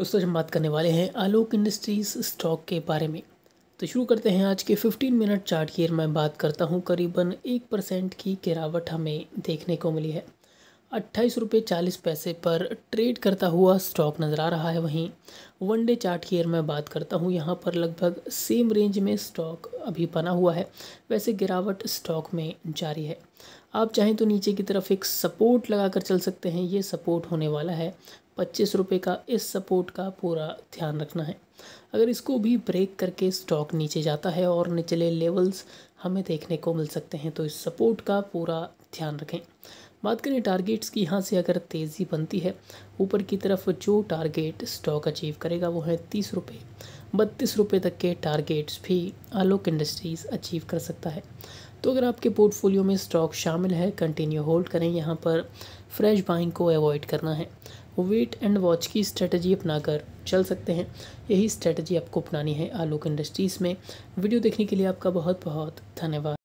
दोस्तों हम बात करने वाले हैं आलोक इंडस्ट्रीज़ स्टॉक के बारे में तो शुरू करते हैं आज के 15 मिनट चार्ट की मैं बात करता हूँ करीबन एक परसेंट की गिरावट हमें देखने को मिली है अट्ठाईस रुपये चालीस पैसे पर ट्रेड करता हुआ स्टॉक नज़र आ रहा है वहीं वनडे चार्ट की अगर मैं बात करता हूँ यहाँ पर लगभग सेम रेंज में स्टॉक अभी बना हुआ है वैसे गिरावट स्टॉक में जारी है आप चाहें तो नीचे की तरफ एक सपोर्ट लगाकर चल सकते हैं ये सपोर्ट होने वाला है पच्चीस रुपये का इस सपोर्ट का पूरा ध्यान रखना है अगर इसको भी ब्रेक करके स्टॉक नीचे जाता है और निचले लेवल्स हमें देखने को मिल सकते हैं तो इस सपोर्ट का पूरा ध्यान रखें बात करें टारगेट्स की यहाँ से अगर तेज़ी बनती है ऊपर की तरफ जो टारगेट स्टॉक अचीव करेगा वो है तीस रुपये बत्तीस रुपये तक के टारगेट्स भी आलोक इंडस्ट्रीज़ अचीव कर सकता है तो अगर आपके पोर्टफोलियो में स्टॉक शामिल है कंटिन्यू होल्ड करें यहाँ पर फ्रेश बाइंग को अवॉइड करना है वेट एंड वॉच की स्ट्रेटजी अपनाकर चल सकते हैं यही स्ट्रेटजी आपको अपनानी है आलोक इंडस्ट्रीज़ में वीडियो देखने के लिए आपका बहुत बहुत धन्यवाद